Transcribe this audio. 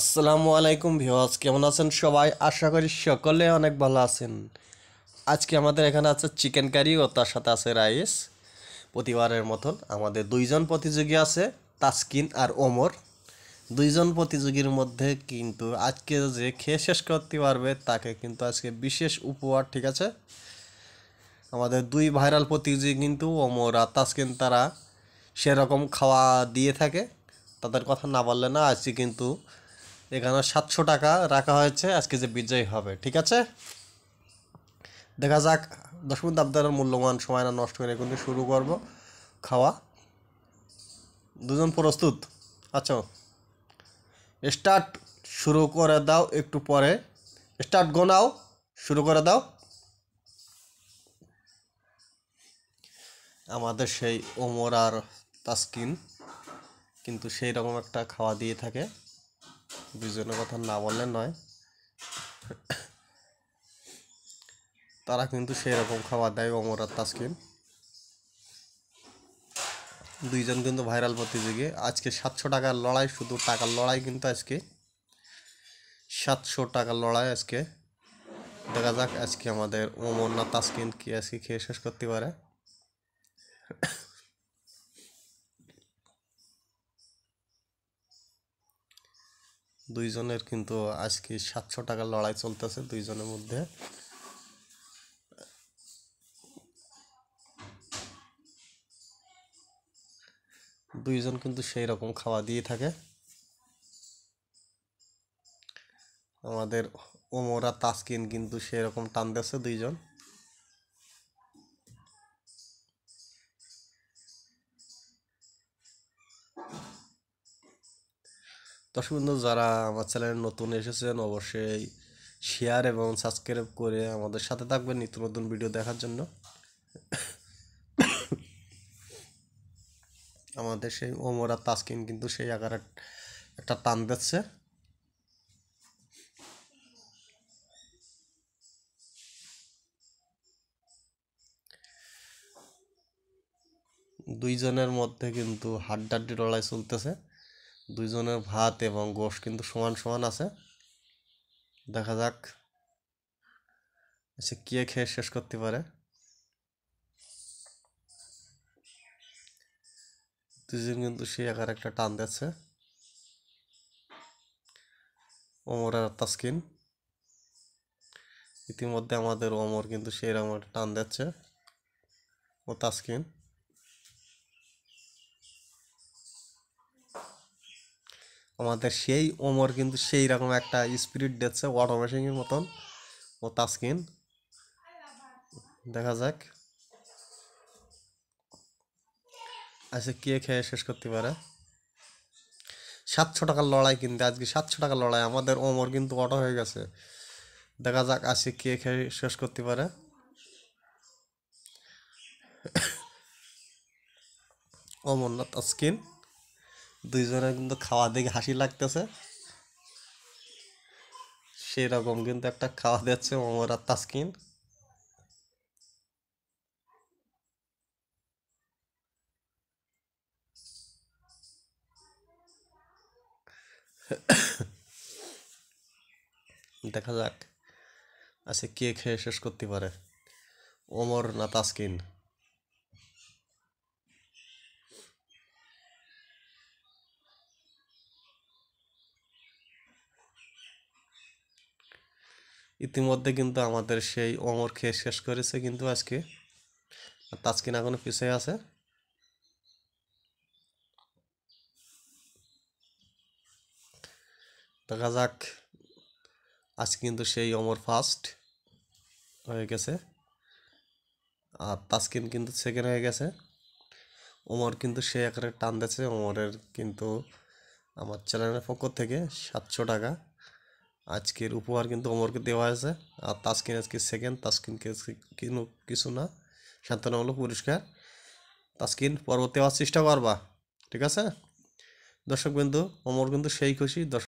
আসসালামু আলাইকুম ভিওয়াস কেমন আছেন সবাই আশা করি সকলে অনেক ভালো আছেন আজকে আমাদের এখানে আছে চিকেন কারি ও তার সাথে আছে রাইস প্রতিবারের মতন আমাদের দুইজন প্রতিযোগী আছে তাসকিন আর ওমর দুইজন প্রতিযোগীর মধ্যে কিন্তু আজকে যে খেয়ে শেষ করতে পারবে তাকে কিন্তু আজকে বিশেষ উপহার ঠিক আছে আমাদের দুই ভাইরাল প্রতিযোগী কিন্তু ওমর আর তাসকিন তারা সেরকম খাওয়া দিয়ে থাকে তাদের কথা না বললে না আজকে কিন্তু এখানে সাতশো টাকা রাখা হয়েছে আজকে যে বিজয়ী হবে ঠিক আছে দেখা যাক দশ মিনিট আবদারের মূল্যবান সময় না নষ্ট করে কিন্তু শুরু করব খাওয়া দুজন প্রস্তুত আচ্ছা স্টার্ট শুরু করে দাও একটু পরে স্টার্ট গোনাও শুরু করে দাও আমাদের সেই ওমর আর তাস্কিন কিন্তু সেই রকম একটা খাওয়া দিয়ে থাকে দুজনের কথা না বললে নয় তারা কিন্তু সেই রকম খাবার দেয় অমর আর তাসকিন দুইজন কিন্তু ভাইরাল প্রতিযোগী আজকে সাতশো টাকার লড়াই শুধু টাকার লড়াই কিন্তু আজকে সাতশো টাকার লড়াই আজকে দেখা যাক আজকে আমাদের অমর না তাসকিন কি আজকে খেয়ে শেষ করতে পারে দুইজনের কিন্তু আজকে সাতশো টাকার লড়াই চলতেছে দুইজনের মধ্যে দুইজন কিন্তু সেই রকম খাওয়া দিয়ে থাকে আমাদের ওমরা তাসকিন কিন্তু সেরকম টান দিয়েছে দুইজন দর্শক বন্ধু যারা আমার চ্যানেলে নতুন এসেছেন অবশ্যই শেয়ার এবং সাবস্ক্রাইব করে আমাদের সাথে থাকবেন নিত্য নতুন ভিডিও দেখার জন্য আমাদের সেই ওমরা তাস্কিন কিন্তু সেই আকার একটা টান দিচ্ছে দুইজনের মধ্যে কিন্তু হাড্ডাড্ডি লড়াই চলতেছে দুইজনের ভাত এবং গোশ কিন্তু সমান সমান আছে দেখা যাক সে কে খেয়ে শেষ করতে পারে দুজন কিন্তু সে একার একটা টান দিচ্ছে ওমর আর তাসকিন ইতিমধ্যে আমাদের ওমর কিন্তু সেরকম একটা টান দিচ্ছে ও তাসকিন আমাদের সেই ওমর কিন্তু সেই রকম একটা স্পিরিট দিচ্ছে মেশিনের মতন ও তাসকিন দেখা যাক আচ্ছা কে খেয়ে শেষ করতে পারে সাতশো টাকার লড়াই কিন্তু আজকে সাতশো টাকার লড়াই আমাদের ওমর কিন্তু অটো হয়ে গেছে দেখা যাক আসি কে খেয়ে শেষ করতে পারে না তাসকিন দুইজনের কিন্তু খাওয়া দেখে হাসি লাগতেছে সেরকম কিন্তু একটা খাওয়া দিচ্ছে ওমর আর তাসকিন দেখা যাক আচ্ছা কে খেয়ে শেষ করতে পারে ওমর না তাসকিন ইতিমধ্যে কিন্তু আমাদের সেই অমর খেয়ে শেষ করেছে কিন্তু আজকে তাজকিন এখনও পিছিয়ে আছে দেখা যাক আজকে কিন্তু সেই অমর ফার্স্ট হয়ে গেছে আর তাজকিন কিন্তু সেকেন্ড হয়ে গেছে ওমর কিন্তু সে আকারে টান দিয়েছে ওমরের কিন্তু আমার চ্যানেলের পক্ষ থেকে সাতশো টাকা আজকের উপহার কিন্তু অমরকে দেওয়া হয়েছে আর তাস্কিন আজকে সেকেন্ড তাস্কিনকে কিন্তু কিছু না সান্ত্বনামূলক পুরস্কার তাস্কিন পর্বত দেওয়ার চেষ্টা করবা ঠিক আছে দর্শক বিন্দু অমর কিন্তু সেই খুশি দর্শক